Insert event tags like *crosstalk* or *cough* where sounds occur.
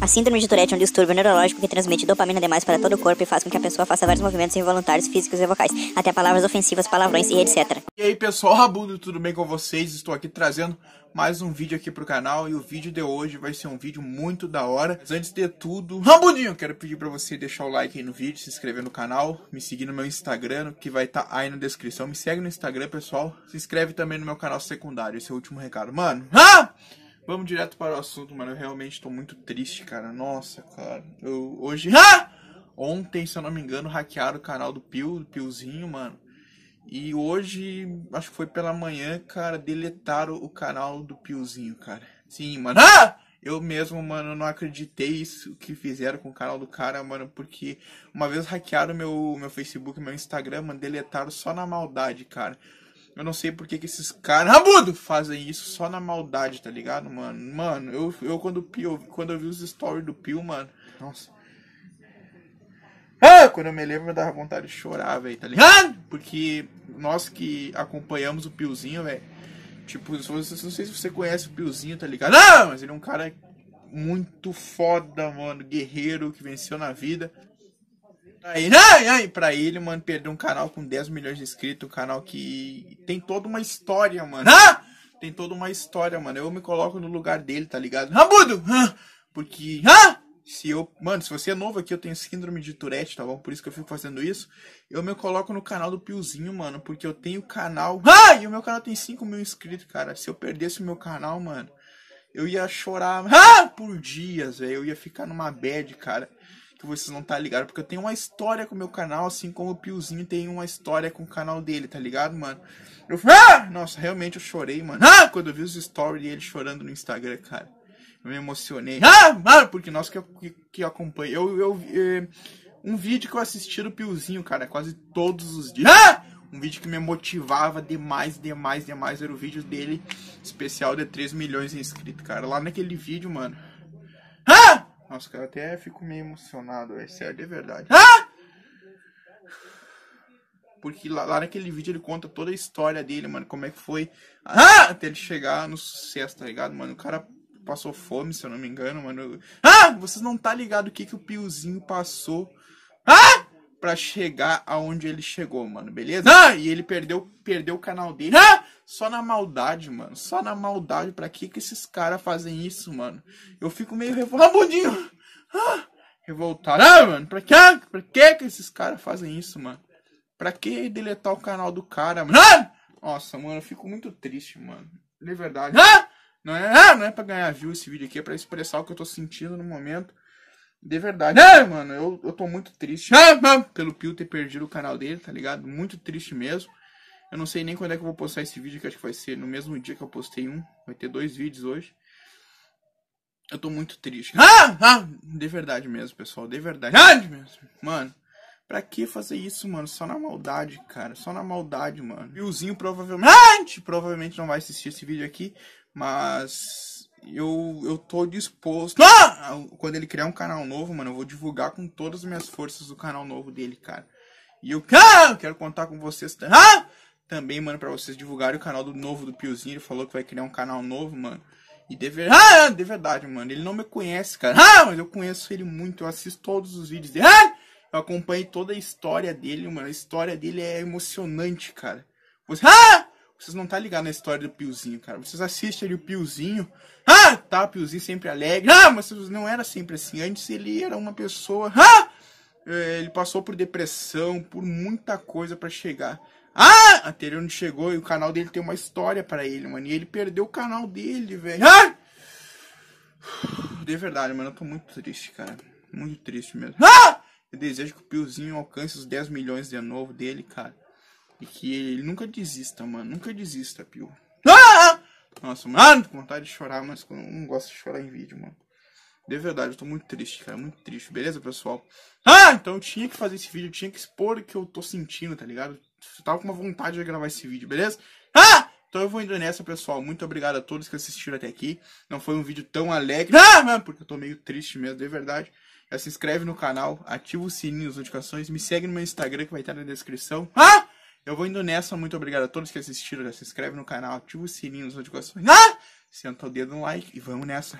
A síndrome de Tourette é um distúrbio neurológico que transmite dopamina demais para todo o corpo e faz com que a pessoa faça vários movimentos involuntários, físicos e vocais, até palavras ofensivas, palavrões e etc. E aí pessoal, Rabudo, tudo bem com vocês? Estou aqui trazendo mais um vídeo aqui pro canal e o vídeo de hoje vai ser um vídeo muito da hora. Mas antes de tudo, Rabudinho, quero pedir para você deixar o like aí no vídeo, se inscrever no canal, me seguir no meu Instagram, que vai estar tá aí na descrição. Me segue no Instagram, pessoal. Se inscreve também no meu canal secundário, esse é o último recado. Mano, ah! Vamos direto para o assunto, mano. Eu realmente estou muito triste, cara. Nossa, cara. Eu hoje. *laughs* Ah! Ontem, se eu não me engano, hackearam o canal do Pio, do Piozinho, mano. E hoje, acho que foi pela manhã, cara, deletaram o canal do Piozinho, cara. Sim, mano. Ah! Eu mesmo, mano, não acreditei isso que fizeram com o canal do cara, mano, porque uma vez hackearam meu, meu Facebook, meu Instagram, mano, deletaram só na maldade, cara. Eu não sei porque que esses caras rabudo fazem isso só na maldade, tá ligado, mano? Mano, eu, eu quando Pio, quando eu vi os stories do Pio, mano, nossa. Ah, quando eu me lembro, eu dava vontade de chorar, velho, tá ligado? Porque nós que acompanhamos o Piozinho, velho, tipo, não sei se você conhece o Piozinho, tá ligado? Não, mas ele é um cara muito foda, mano, guerreiro que venceu na vida. Aí, ai, ai, pra ele, mano, perder um canal com 10 milhões de inscritos, um canal que tem toda uma história, mano. Ah! Tem toda uma história, mano. Eu me coloco no lugar dele, tá ligado? Rabudo! Ah! Porque. Ah! Se eu. Mano, se você é novo aqui, eu tenho síndrome de Tourette, tá bom? Por isso que eu fico fazendo isso. Eu me coloco no canal do Piozinho, mano. Porque eu tenho canal. Ah! E o meu canal tem 5 mil inscritos, cara. Se eu perdesse o meu canal, mano, eu ia chorar ah! por dias, velho. Eu ia ficar numa bad, cara que vocês não tá ligado, porque eu tenho uma história com o meu canal, assim como o Piozinho tem uma história com o canal dele, tá ligado, mano? Eu ah! nossa, realmente eu chorei, mano. Ah, quando eu vi os stories dele chorando no Instagram, cara. Eu me emocionei. Ah, mano, porque nós que, que, que acompanha. Eu, eu, eh, um vídeo que eu assisti do Piozinho, cara, quase todos os dias. Ah! Um vídeo que me motivava demais, demais, demais. Era o vídeo dele, especial de 3 milhões de inscritos, cara. Lá naquele vídeo, mano nossa, cara, até fico meio emocionado, é sério, de é verdade. Ah! Porque lá, lá, naquele vídeo ele conta toda a história dele, mano, como é que foi ah! até ele chegar no sucesso, tá ligado, mano? O cara passou fome, se eu não me engano, mano. Ah! Vocês não tá ligado o que, que o Piozinho passou. Ah! para chegar aonde ele chegou, mano, beleza? Ah, e ele perdeu, perdeu o canal dele. Ah, só na maldade, mano. Só na maldade. Pra que que esses caras fazem isso, mano? Eu fico meio revoltadinho. Ah, revoltado. Ah, mano, pra que, pra que que esses caras fazem isso, mano? Pra que deletar o canal do cara, mano? Ah! Nossa, mano, eu fico muito triste, mano. De verdade. Ah! Não é, ah, não é pra ganhar view esse vídeo aqui, é pra expressar o que eu tô sentindo no momento. De verdade, não! mano, eu, eu tô muito triste não! pelo Pio ter perdido o canal dele, tá ligado? Muito triste mesmo. Eu não sei nem quando é que eu vou postar esse vídeo, que acho que vai ser no mesmo dia que eu postei um. Vai ter dois vídeos hoje. Eu tô muito triste. Ah, ah, de verdade mesmo, pessoal. De verdade. Ah, mesmo. Mano, pra que fazer isso, mano? Só na maldade, cara. Só na maldade, mano. Piozinho provavelmente, ah, provavelmente não vai assistir esse vídeo aqui. Mas eu, eu tô disposto. Ah! Quando ele criar um canal novo, mano, eu vou divulgar com todas as minhas forças o canal novo dele, cara. E eu, ah! quero contar com vocês ah! também, mano, pra vocês divulgarem o canal do novo do Piozinho. Ele falou que vai criar um canal novo, mano. E de, ver... ah, de verdade, mano, ele não me conhece, cara. Ah, mas eu conheço ele muito, eu assisto todos os vídeos dele. Ah! Eu acompanho toda a história dele, mano. A história dele é emocionante, cara. Você, ah! Vocês não tá ligado na história do Piozinho, cara. Vocês assistem ali o Piozinho. Ah! Tá, o Piozinho sempre alegre. Ah, mas não era sempre assim. Antes ele era uma pessoa. Ah! Ele passou por depressão, por muita coisa para chegar. Ah! Até ele onde chegou e o canal dele tem uma história para ele, mano. E ele perdeu o canal dele, velho. Ah! De verdade, mano. Eu tô muito triste, cara. Muito triste mesmo. Ah! Eu desejo que o Piozinho alcance os 10 milhões de novo dele, cara. E que ele nunca desista, mano. Nunca desista, Pio. Ah! Nossa, mano, tô com vontade de chorar, mas eu não gosto de chorar em vídeo, mano. De verdade, eu tô muito triste, cara. Muito triste, beleza, pessoal? Ah! Então eu tinha que fazer esse vídeo, eu tinha que expor o que eu tô sentindo, tá ligado? Eu tava com uma vontade de gravar esse vídeo, beleza? Ah! Então eu vou indo nessa, pessoal. Muito obrigado a todos que assistiram até aqui. Não foi um vídeo tão alegre. Ah, mano, porque eu tô meio triste mesmo, de verdade. Já se inscreve no canal, ativa o sininho das notificações, me segue no meu Instagram que vai estar na descrição. Ah! Eu vou indo nessa. Muito obrigado a todos que assistiram. Já se inscreve no canal, ativa o sininho das notificações. Ah! Senta o dedo no like e vamos nessa.